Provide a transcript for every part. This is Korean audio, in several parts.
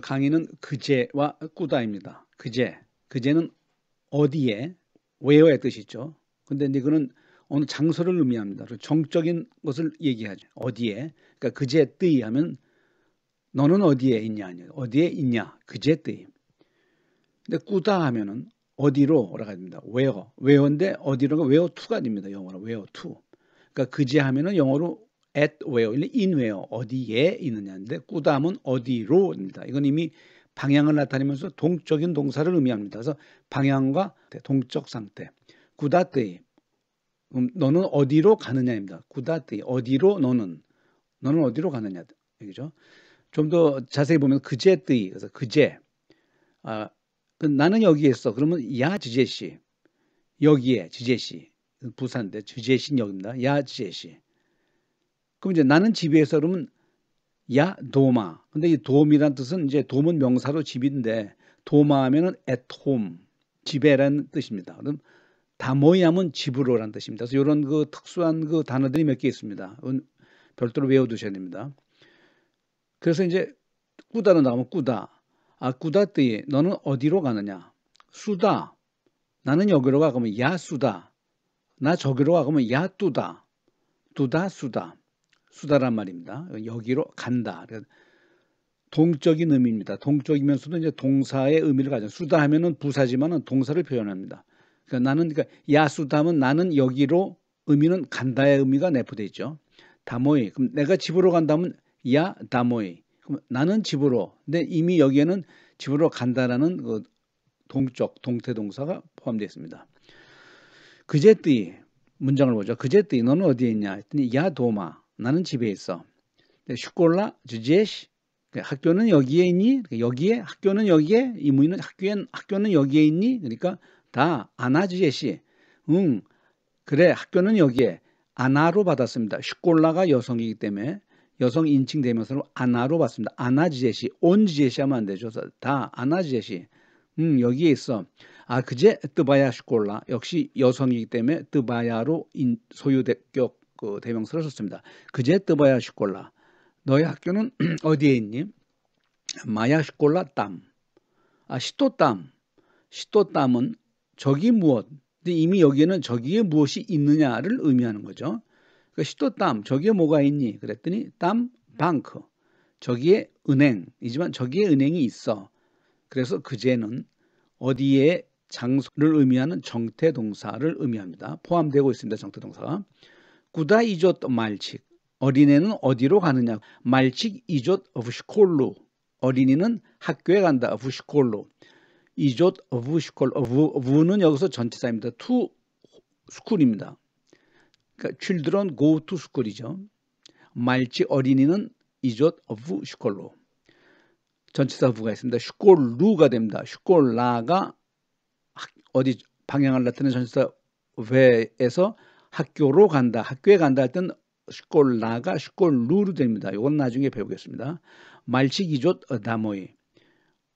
강의는 그제와 꾸다입니다. 그제. 그제는 어디에, w h 의 뜻이죠. 근데 이거는 어느 장소를 의미합니다. 정적인 것을 얘기하죠. 어디에. 그러니까 그제 뜨이 하면 너는 어디에 있냐, 아니요 어디에 있냐. 그제 뜨이. 근데 꾸다 하면은 어디로라고 합니다. w h e r 인데 어디로가 w h 투가 됩니다. 영어로 w h 투. 그러니까 그제 하면은 영어로 at where, in where, 어디에 있느냐인데 꾸담은 어디로입니다. 이건 이미 방향을 나타내면서 동적인 동사를 의미합니다. 그래서 방향과 동적 상태. 구다떼이 너는 어디로 가느냐입니다. 구다떼이 어디로 너는 너는 어디로 가느냐 얘기죠. 좀 더 자세히 보면 그제뜨이 그래서 그제 아 그 나는 여기에 있어. 그러면 야 지제시 여기에 지제시 부산대 지제신 여기입니다. 야 지제시 그럼 이제 나는 집에서 그러면 야 도마. 근데 이 돔이란 뜻은 이제 도문 명사로 집인데 도마하면은 at home 집에라는 뜻입니다. 그럼 다 모이하면 집으로란 뜻입니다. 그래서 이런 그 특수한 그 단어들이 몇 개 있습니다. 음, 별도로 외워두셔야 됩니다. 그래서 이제 꾸다로 나오면 꾸다. 아 꾸다 뜨이 너는 어디로 가느냐? 수다. 나는 여기로 가 그러면 야 수다. 나 저기로 가 그러면 야 뚜다. 뚜다 수다. 수다란 말입니다. 여기로 간다. 동적인 의미입니다. 동적이면서도 이제 동사의 의미를 가져. 수다 하면은 부사지만은 동사를 표현합니다. 그러니까 나는 그러니까 야수담은 나는 여기로 의미는 간다의 의미가 내포되어 있죠. 다모이 그럼 내가 집으로 간다면 야 다모이 그럼 나는 집으로 근데 이미 여기에는 집으로 간다라는 그 동적 동태 동사가 포함되어 있습니다. 그제띠 문장을 보죠. 그제띠 너는 어디에 있냐 했더니 야 도마 나는 집에 있어. 슈콜라 주제시 그 학교는 여기에 있니? 그러니까 여기에 학교는 여기에 이 문인은 학교엔 학교는 여기에 있니? 그러니까 다 아나 주제시. 응. 그래 학교는 여기에 아나로 받았습니다. 슈콜라가 여성이기 때문에 여성 인칭 대명사로 아나로 받습니다. 아나 지제시 온 지제시 하면 안 되죠. 다 아나 지제시. 응 여기에 있어. 아 그제 뜨바야 슈콜라 역시 여성이기 때문에 뜨바야로 소유대격 그 대명사를 썼습니다. 그제 뜨바야 시골라 너희 학교는 어디에 있니? 마야 시골라 땀. 아 시토 땀. 시토 땀은 저기 무엇? 근데 이미 여기에는 저기에 무엇이 있느냐를 의미하는 거죠. 그 시토 땀 저기에 뭐가 있니? 그랬더니 땀 방크 저기에 은행이지만 저기에 은행이 있어. 그래서 그제는 어디에 장소를 의미하는 정태 동사를 의미합니다. 포함되고 있습니다. 정태 동사가. куда идет мальчик? 어린애는 어디로 가느냐? мальчик идет в школу. 어린이는 학교에 간다. в школу. идет в школу. в, в는 여기서 전체사입니다. to school입니다. 그러니까 children go to school이죠. мальчик 어린이는 идет в школу. 전치사 부가 있습니다. 슈골루가 됩니다. 슈골라가 어디 방향을 나타내는 전치사 외에서 학교로 간다, 학교에 간다 할땐 스콜라가 스콜루로 됩니다. 이건 나중에 배우겠습니다. 말치기조 다모이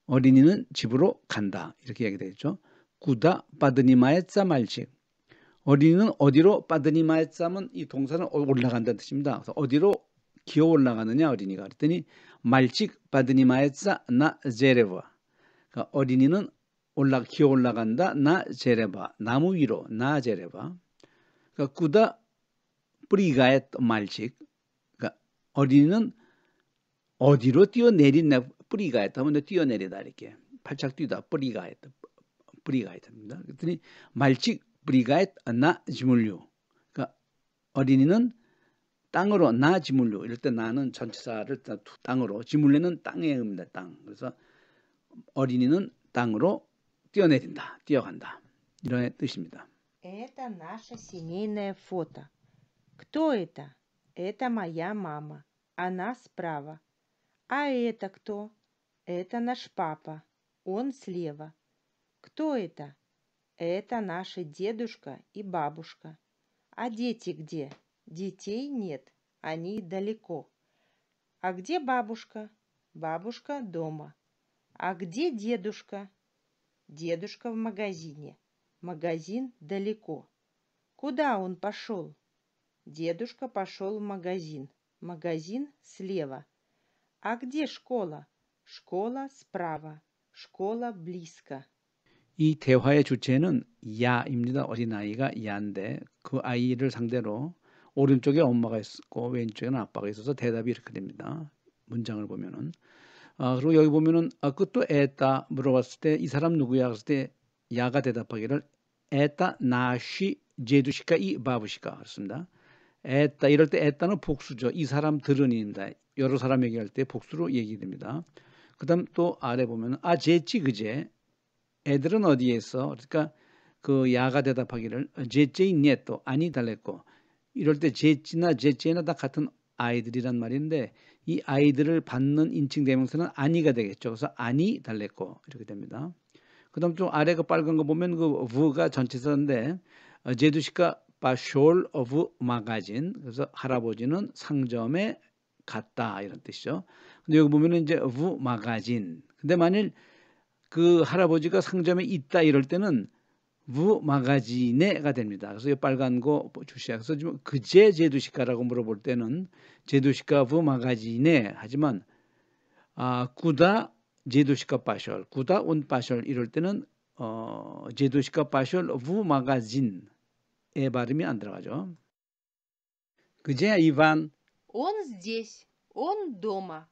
어린이는 집으로 간다 이렇게 이야기 되겠죠. 구다 빠드니마에짜말치 어린이는 어디로 빠드니마에 짜면 이 동사는 어, 올라간다는 뜻입니다. 그래서 어디로 기어 올라가느냐 어린이가 그랬더니 말직 빠드니마에 짜나 제레바 그러니까 어린이는 올라 기어 올라간다 나 제레바 나무 위로 나 제레바 그러니까 뿌리가의 말식 그러니까 어린이는 어디로 뛰어내리나 뿌리가 했다 하면 뛰어내리다 이렇게 발짝 뛰다 뿌리가 했다 뿌리가 했답니다. 그랬더니 말직 뿌리가 했나 지물류 그러니까 어린이는 땅으로 나 지물류 이럴 때 나는 전치사를 땅으로 지물류는 땅의 의미다 땅 그래서 어린이는 땅으로 뛰어내린다 뛰어간다 이런 뜻입니다. Это наше семейное фото. Кто это? Это моя мама. Она справа. А это кто? Это наш папа. Он слева. Кто это? Это наши дедушка и бабушка. А дети где? Детей нет. Они далеко. А где бабушка? Бабушка дома. А где дедушка? Дедушка в магазине. Магазин далеко. Куда он пошел? Дедушка пошел в магазин. Магазин слева. А где школа? Школа справа. Школа близко. 이 대화의 주체는 야입니다. 어린아이가 야인데 그 아이를 상대로 오른쪽에 엄마가 있고 왼쪽에는 아빠가 있어서 대답이 이렇게 됩니다. 문장을 보면은 아, 그리고 여기 보면은 아, 그것도 애다 물어봤을 때 이 사람 누구야? 그을때 야가 대답하기를 에타 나시 제두시카 이 바부시카 그렇습니다. 에타 이럴 때에타는 복수죠. 이 사람 들으니입다 여러 사람 얘기할 때 복수로 얘기됩니다. 그다음 또 아래 보면 아 제치 그제 애들은 어디에서 그러니까 그 야가 대답하기를 제제인 예또 네 아니 달랬고 이럴 때제치나 제찌나 다 같은 아이들이란 말인데 이 아이들을 받는 인칭 대명사는 아니가 되겠죠. 그래서 아니 달랬고 이렇게 됩니다. 그다음 좀 아래가 그 빨간 거 보면 그 v가 전치사인데 어, 제두시가 바숄 오브 마가진 그래서 할아버지는 상점에 갔다 이런 뜻이죠. 근데 여기 보면은 이제 우 마가진. 근데 만일 그 할아버지가 상점에 있다 이럴 때는 우 마가진에가 됩니다. 그래서 이 빨간 거 주시야. 그래서 지금 그제 제두시가라고 물어볼 때는 제두시가 우 마가진에 하지만 아 구다 제도시카 파셜 구다 온 파셜 이럴 때는 어 제도시카 파셜 우 마가진 에 발음이 안 들어가죠. Где Иван? Он здесь. Он дома.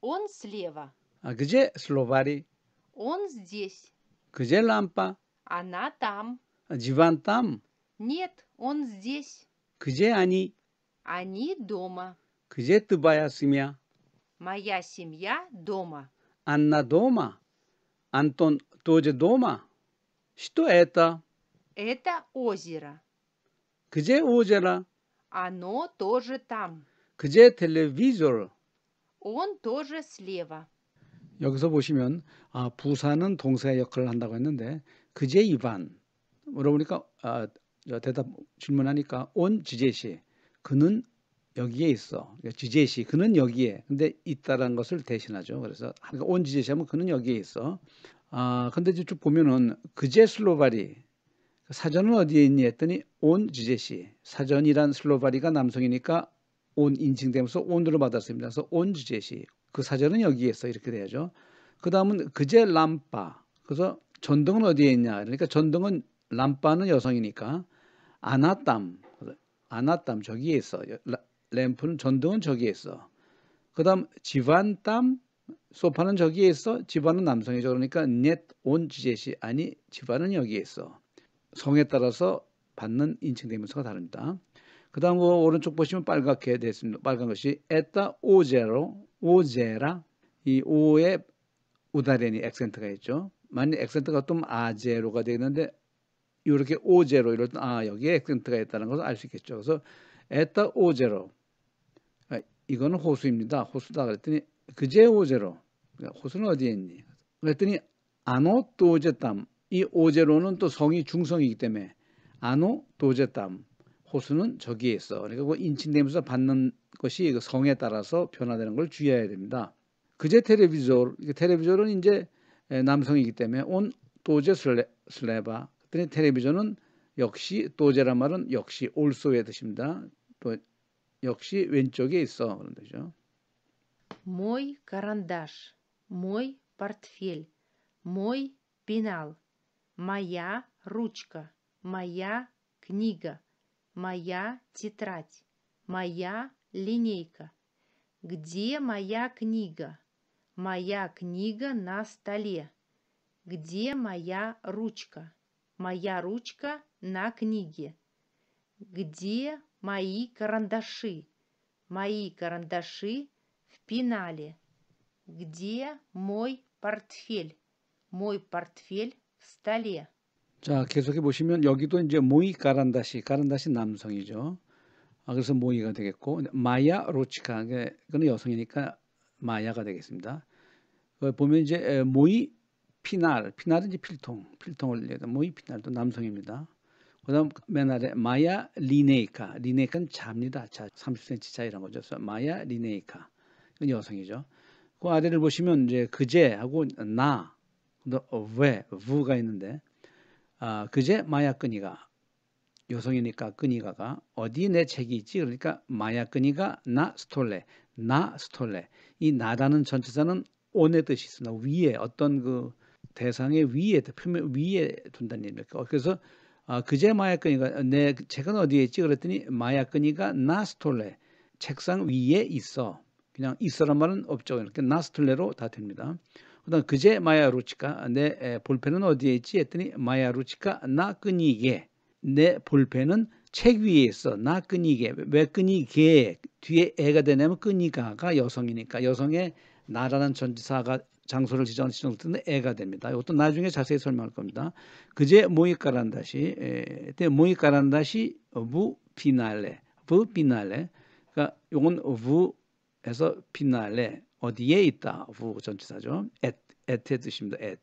Он слева. А где словари? Он здесь. Где лампа? Она там. А диван там? Нет, он здесь. Где они? Они дома. Где твоя семья? Моя семья дома. Анна дома? Антон тоже дома? Что это? Это озеро. Где озеро? Оно тоже там. Где телевизор? Он тоже слева. 여기서 보시면 아, 부산은 동사 역할을 한다고 했는데 그제 이반 물어보니까 아, 대답 질문하니까 온 지제시 그는 여기에 있어. 그러니까 지제시 그는 여기에. 근데 있다라는 것을 대신하죠. 그래서 그러니까 온 지제시하면 그는 여기에 있어. 아 근데 이제 쭉 보면은 그제 슬로바리 사전은 어디에 있니 했더니 온 지제시 사전이란 슬로바리가 남성이니까 온 인칭되면서 온으로 받았습니다. 그래서 온 지제시 그 사전은 여기에 있어 이렇게 돼야죠. 그 다음은 그제 람파 그래서 전등은 어디에 있냐 그러니까 전등은 람파는 여성이니까 아나땀 아나땀 저기에 있어 램프는 전등은 저기에 있어. 그 다음 지반 땀 소파는 저기에 있어. 지반은 남성이죠. 그러니까 넷 온 지젯이 아니 지반은 여기에 있어. 성에 따라서 받는 인칭 대명사가 다릅니다. 그 다음 오른쪽 보시면 빨갛게 되어 있습니다. 빨간 것이 에따 오제로 오제라 이 오에 우다레니 액센트가 있죠. 만약 액센트가 좀 아제로가 되겠는데 이렇게 오제로 이럴 때아 여기에 액센트가 있다는 것을 알 수 있겠죠. 그래서 에따 오제로 이거는 호수입니다. 호수다 그랬더니 그제 오제로 그러니까 호수는 어디에 있니? 그랬더니 아노 도제땀이 오제로는 또 성이 중성이기 때문에 아노 도제땀 호수는 저기에 있어. 그러니까 그 인칭되면서 받는 것이 그 성에 따라서 변화되는 걸 주의해야 됩니다. 그제 텔레비졸 텔레비졸은 이제 남성이기 때문에 온도제 슬레, 슬레바 그랬더니 텔레비전은 역시 도제란 말은 역시 올소의 뜻입니다. 또 역시 왼쪽에 있어. 그런 뜻이죠. мой карандаш, мой портфель, мой пенал, моя ручка, моя книга, моя тетрадь, моя линейка. Где моя книга? Моя книга на столе. Где моя ручка? Моя ручка на книге. Где мои карандаши, мои карандаши в пенале. Где мой портфель? Мой портфель в столе. 자, 계속해 보시면 여기도 이제 모이 가란다시, 가란다시 남성이죠. 아, 그래서 모이가 되겠고 마야 로치카, 그는 여성이니까 마야가 되겠습니다. 어, 보면 이제 모이 피날, 피날은 이제 필통, 필통을 얘기하 모이 피날도 남성입니다. 그 다음 맨 아래 마야 리네이카. 리네이카는 자입니다. 자 30cm 차이란 거죠. 마야 리네이카. 이건 여성이죠. 그 아래를 보시면 이제 그제하고 나, 그 왜, 부가 있는데 아, 그제 마야 끈이가 여성이니까 끈이가가 어디 내 책이 있지? 그러니까 마야 끈이가 나 스톨레, 나 스톨레. 이 나라는 전체사는 온의 뜻이 있습니다. 위에 어떤 그 대상의 위에 표면 위에 둔다는 얘기니까 입 그래서 아, 그제 마약근이가 내 책은 어디에 있지? 그랬더니 마약근이가 나스톨레 책상 위에 있어. 그냥 있어란 말은 없죠. 이렇게 나스톨레로 다 됩니다. 그다음 그제 마야 루치카 내 볼펜은 어디에 있지? 했더니 마야 루치카 나끈이게 내 볼펜은 책 위에 있어. 나끈이게 왜 끈이게 뒤에 애가 되냐면 끈이가가 여성이니까 여성의 나라는 전지사가 장소를 지정한 시정특은 애가 됩니다. 이것도 나중에 자세히 설명할 겁니다. 그제 모이까란다시 때 모이까란다시 부비날레부비날레 그러니까 요건 부에서 비날레 어디에 있다 부 전치사죠. at at의 뜻입니다. a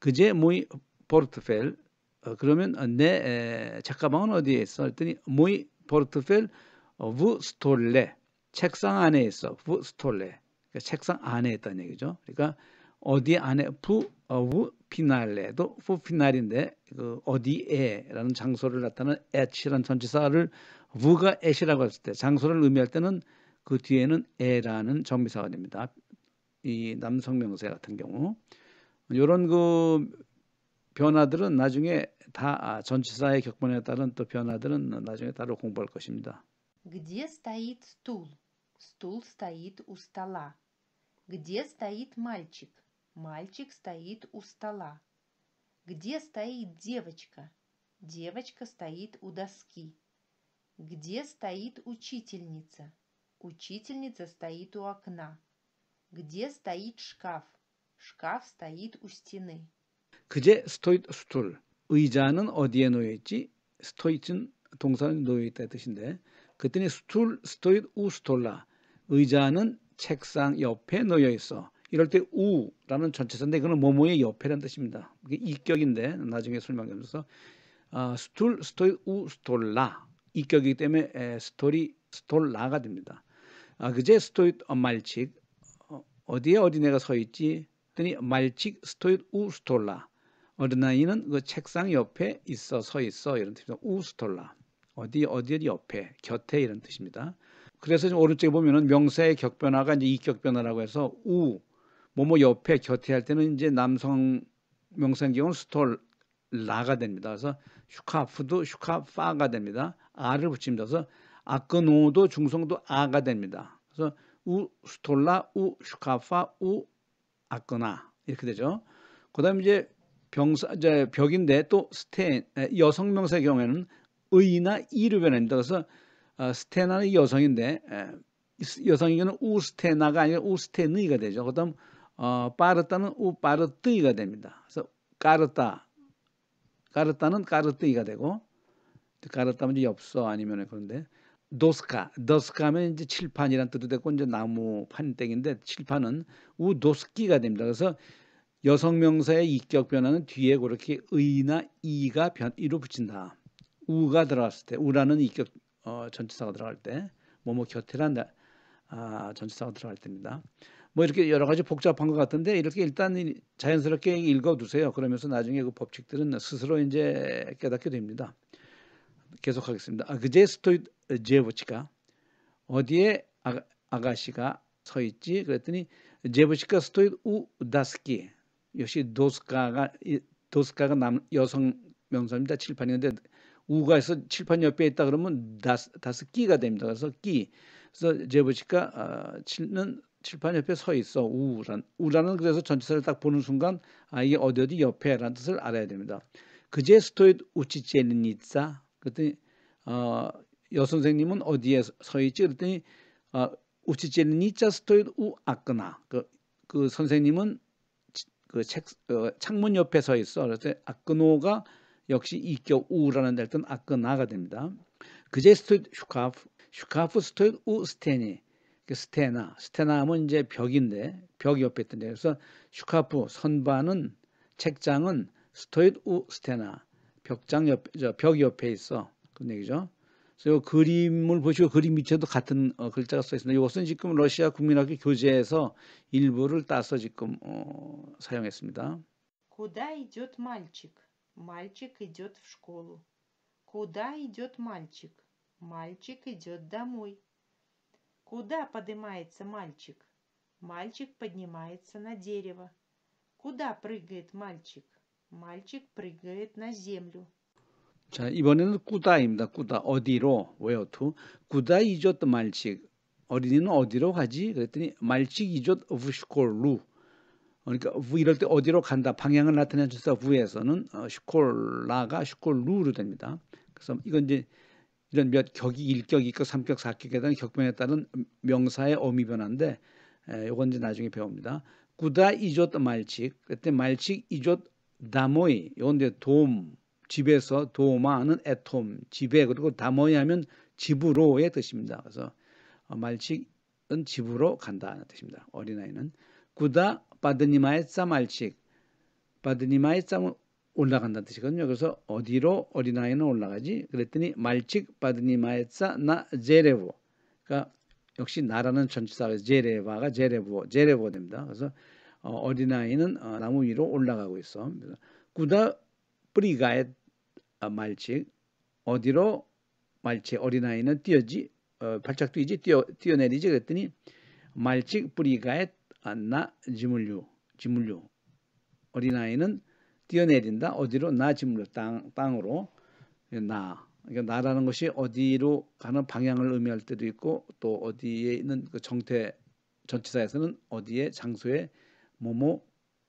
그제 모이 포르트펠 어, 그러면 내 에, 책가방은 어디에 있어? 했더니 모이 포르트펠 부 스톨레 책상 안에 있어. 부 스톨레 그러니까 책상 안에 있다는 얘기죠. 그러니까 어디 안에 부어 f 피날레도부피날인데그 어디에라는 장소를 나타낸 는 t 치라는 전치사를 부가 a 시라고 했을 때 장소를 의미할 때는 그 뒤에는 에라는 정비사가 됩니다. 이 남성명세 같은 경우 이런 그 변화들은 나중에 다 전치사의 격분에 따른 또 변화들은 나중에 따로 공부할 것입니다. Где стоит стул? Стул стоит у стола. Где стоит мальчик? Мальчик стоит у стола. Где стоит девочка? Девочка стоит у доски. Где стоит учительница? Учительница стоит у окна. Где стоит шкаф? Шкаф стоит у стены. Где стоит стул? 의자는 어디에 놓여 있지? 스토이트는 동사는 놓여 있다 뜻인데 그랬더니 스툴, у стола. 의자는 책상 옆에 놓여 있어. 이럴 때 우라는 전체선인데 이거는 뭐뭐의 옆에란 뜻입니다. 이게 이격인데 나중에 설명하서 아, 스툴 스톨 우 스톨라 이격이기 때문에 에, 스토리 스톨라가 됩니다. 아, 그제 스토이 어, 말칙 어, 어디에 어린애가 서 있지? 더니 말칙 스토이 우 스톨라 어린아이는 그 책상 옆에 있어 서 있어 이런 뜻입니다. 우 스톨라 어디 어디 옆에 곁에 이런 뜻입니다. 그래서 지금 오른쪽에 보면은 명사의 격변화가 이제 이격변화라고 해서 우 뭐뭐 옆에 곁에 할 때는 이제 남성 명사인 경우는 스톨라가 됩니다. 그래서 슈카프도 슈카파가 됩니다. 아를 붙입니다. 그래서 아크노도 중성도 아가 됩니다. 그래서 우 스톨라 우 슈카파 우 아크나 이렇게 되죠. 그다음 에 이제 병사 이제 벽인데 또 스테 여성 명사의 경우에는 의나 이로 변합니다. 그래서 어, 스테나는 여성인데 여성인경우는 우스테나가 아니라 우스테느이가 되죠. 그다음 어, 빠르다는 우빠르뜨이가 됩니다. 그래서 까르따 까르따는 까르뜨이가 되고 까르따면 이제 엽서 아니면 그런데 도스카 도스카면 이제 칠판이란 뜻도 되고 이제 나무 판땡인데 칠판은 우도스키가 됩니다. 그래서 여성 명사의 이격 변화는 뒤에 그렇게 의나 이가 변 이로 붙인다. 우가 들어갔을 때 우라는 이격 어, 전치사가 들어갈 때 뭐뭐 곁에란 아, 전치사가 들어갈 때입니다. 뭐 이렇게 여러 가지 복잡한 것 같은데 이렇게 일단 자연스럽게 읽어두세요. 그러면서 나중에 그 법칙들은 스스로 이제 깨닫게 됩니다. 계속하겠습니다. 아, 그제 스토이 제보치가 어디에 아, 아가씨가 서 있지? 그랬더니 제보치가 스토이 우다스키 역시 도스카가 도스카가 남 여성 명사입니다. 칠판인데 우가에서 칠판 옆에 있다 그러면 다스, 다스 끼가 됩니다. 그래서 끼. 그래서 제보치가 어, 치는 칠판 옆에 서 있어 우란 우라는 그래서 전치사를 딱 보는 순간 아 이게 어디 어디 옆에라는 뜻을 알아야 됩니다. 그제 스토이 우치제는 있자 그랬더니 어, 여 선생님은 어디에 서 있지 그랬더니 어, 우치제는 있자 스토이 우 아끄나 그, 그 선생님은 그책 어, 창문 옆에 서 있어 그랬더니 아끄노가 역시 이겨 우라는 데일 땐 아끄나가 됩니다. 그제 스토이 슈카프 슈카프 스토이 우 스테니 그 스테나, 스테나 하면 이제 벽인데 벽 옆에 있던데 그래서 슈카프 선반은 책장은 스토잇 우 스테나 벽장 옆, 저벽 옆에 있어 그런 얘기죠. 그래서 그림을 보시고 그림 밑에도 같은 어, 글자가 써 있습니다. 이것은 지금 러시아 국민학교 교재에서 일부를 따서 지금 어, 사용했습니다. Куда идет мальчик? Мальчик идет в школу. Куда идет мальчик? Мальчик идет домой. Куда поднимается мальчик? Мальчик поднимается на дерево. Куда прыгает мальчик? Мальчик прыгает на землю. 자, 이번에는 꾸다입니다. 꾸다. 어디로? Where to? 꾸다 이줬 말직. 어린이는 어디로 가지? 그랬더니 말직 이줬 우시콜루. 그러니까 우 이럴 때 어디로 간다. 방향을 나타내 주사 우에서는 슈콜라가 슈콜루로 됩니다. 그래서 이건 이제 이런 몇 격이 일격, 이격, 삼격, 사격에 대한 격변에 따른 명사의 어미 변화인데 요건 이제 나중에 배웁니다. 구다 이조 말칙 그때 말칙 이조 다모이 요건 이제 도움 집에서 도마는 애톰 집에 그리고 다모이 하면 집으로의 뜻입니다. 그래서 어, 말칙은 집으로 간다는 뜻입니다. 어린아이는 구다 바드니마의 쌈 말칙 바드니마의 쌈은 올라간다는 뜻이거든요. 그래서 어디로 어린아이는 올라가지? 그랬더니 말칙 바드니마에사 나 제레보. 그러니까 역시 나라는 전치사가 제레바가 제레보 제레보 됩니다. 그래서 어, 린아이는 어, 나무 위로 올라가고 있어. 구다 뿌리가에 아, 말칙 어디로 말칙 어린아이는 뛰어지 어, 발짝 뛰지 뛰어 뛰어내리지 그랬더니 말칙 뿌리가에 안나 아, 지물류 지물류 어린아이는 뛰어내린다. 어디로 나 지물로 땅 땅으로 나. 그러니까 나라는 것이 어디로 가는 방향을 의미할 때도 있고 또 어디에 있는 그 정태 전치사에서는 어디에 장소에 뭐뭐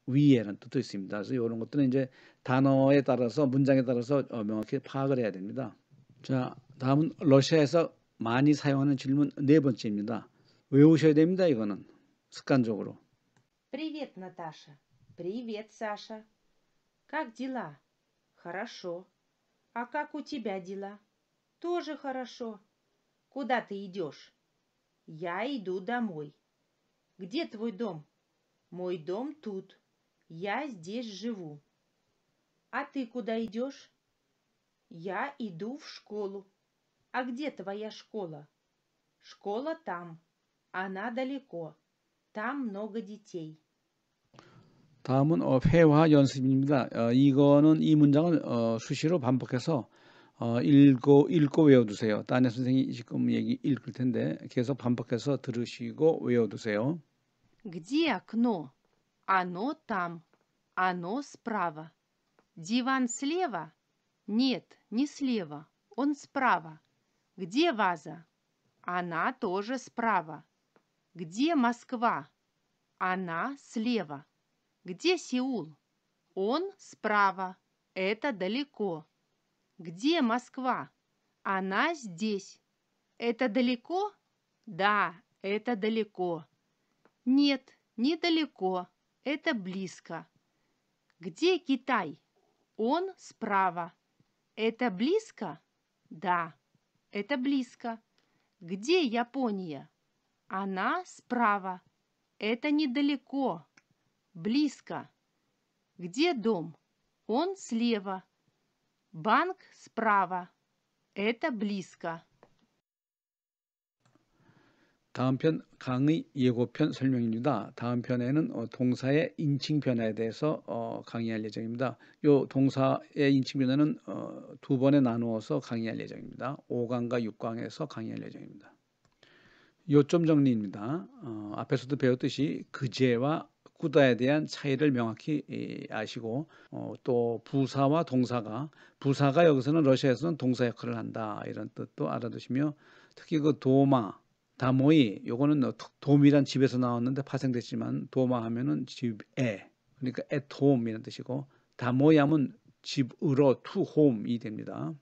위에는 뜻도 있습니다. 그래서 이런 것들은 이제 단어에 따라서 문장에 따라서 어, 명확히 파악을 해야 됩니다. 자, 다음은 러시아에서 많이 사용하는 질문 네 번째입니다. 외우셔야 됩니다. 이거는 습관적으로. Привет, Наташа. Привет, Саша. Как дела? Хорошо. А как у тебя дела? Тоже хорошо. Куда ты идешь? Я иду домой. Где твой дом? Мой дом тут. Я здесь живу. А ты куда идешь? Я иду в школу. А где твоя школа? Школа там. Она далеко. Там много детей. 다음은 어, 회화 연습입니다. 어, 이거는 이 문장을 어, 수시로 반복해서 읽고 읽고 외워두세요. 딴의 선생이 지금 얘기 읽을 텐데 계속 반복해서 들으시고 외워두세요. Где окно? Оно там. Оно справа. Диван слева? Нет, не слева. Он справа. Где ваза? Она тоже справа. Где Москва? Она слева. Где Сеул? Он справа. Это далеко. Где Москва? Она здесь. Это далеко? Да, это далеко. Нет, недалеко. Это близко. Где Китай? Он справа. Это близко? Да, это близко. Где Япония? Она справа. Это недалеко. Близко. Где дом? Он слева. Банк справа. Это близко. 다음 편 강의 예고편 설명입니다. 다음 편에는 어, 동사의 인칭 변화에 대해서 어, 강의할 예정입니다. 요 동사의 인칭 변화는 어, 두 번에 나누어서 강의할 예정입니다. 5강과 6강에서 강의할 예정입니다. 요점 정리입니다. 앞에서도 배웠듯이 그제와 바꾸다에 대한 차이를 명확히 아시고 어, 또 부사와 동사가 부사가 여기서는 러시아에서는 동사 역할을 한다 이런 뜻도 알아두시며 특히 그 도마 다모이 요거는 어, 도미란 집에서 나왔는데 파생됐지만 도마 하면은 집에 그러니까 at h 이라는 뜻이고 다모이 하면 집으로 투 o h 이 됩니다.